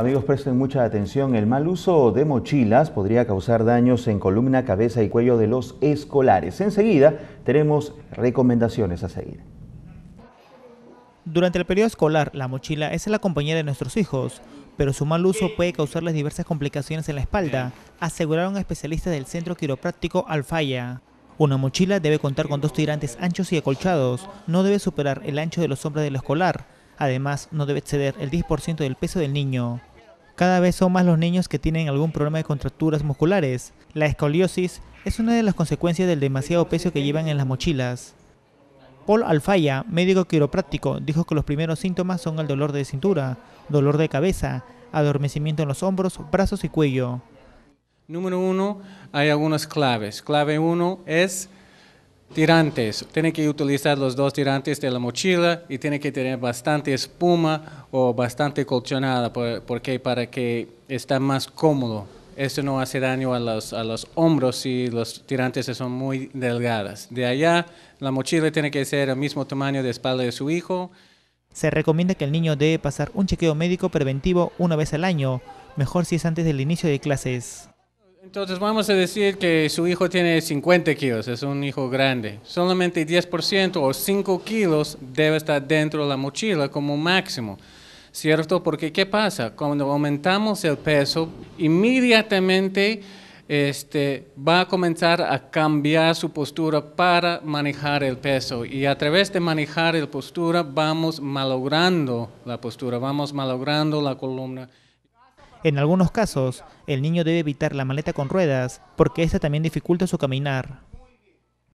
Amigos, presten mucha atención. El mal uso de mochilas podría causar daños en columna, cabeza y cuello de los escolares. Enseguida tenemos recomendaciones a seguir. Durante el periodo escolar, la mochila es la compañía de nuestros hijos, pero su mal uso puede causarles diversas complicaciones en la espalda, aseguraron especialistas del centro quiropráctico Alfaya. Una mochila debe contar con dos tirantes anchos y acolchados, no debe superar el ancho de los hombros del escolar, Además, no debe exceder el 10% del peso del niño. Cada vez son más los niños que tienen algún problema de contracturas musculares. La escoliosis es una de las consecuencias del demasiado peso que llevan en las mochilas. Paul Alfaya, médico quiropráctico, dijo que los primeros síntomas son el dolor de cintura, dolor de cabeza, adormecimiento en los hombros, brazos y cuello. Número uno, hay algunas claves. Clave uno es tirantes. Tiene que utilizar los dos tirantes de la mochila y tiene que tener bastante espuma o bastante colchonada porque para que esté más cómodo. Esto no hace daño a los, a los hombros si los tirantes son muy delgadas. De allá, la mochila tiene que ser el mismo tamaño de espalda de su hijo. Se recomienda que el niño debe pasar un chequeo médico preventivo una vez al año, mejor si es antes del inicio de clases. Entonces vamos a decir que su hijo tiene 50 kilos, es un hijo grande. Solamente 10% o 5 kilos debe estar dentro de la mochila como máximo. ¿Cierto? Porque ¿qué pasa? Cuando aumentamos el peso, inmediatamente este, va a comenzar a cambiar su postura para manejar el peso. Y a través de manejar la postura vamos malogrando la postura, vamos malogrando la columna. En algunos casos, el niño debe evitar la maleta con ruedas porque esta también dificulta su caminar.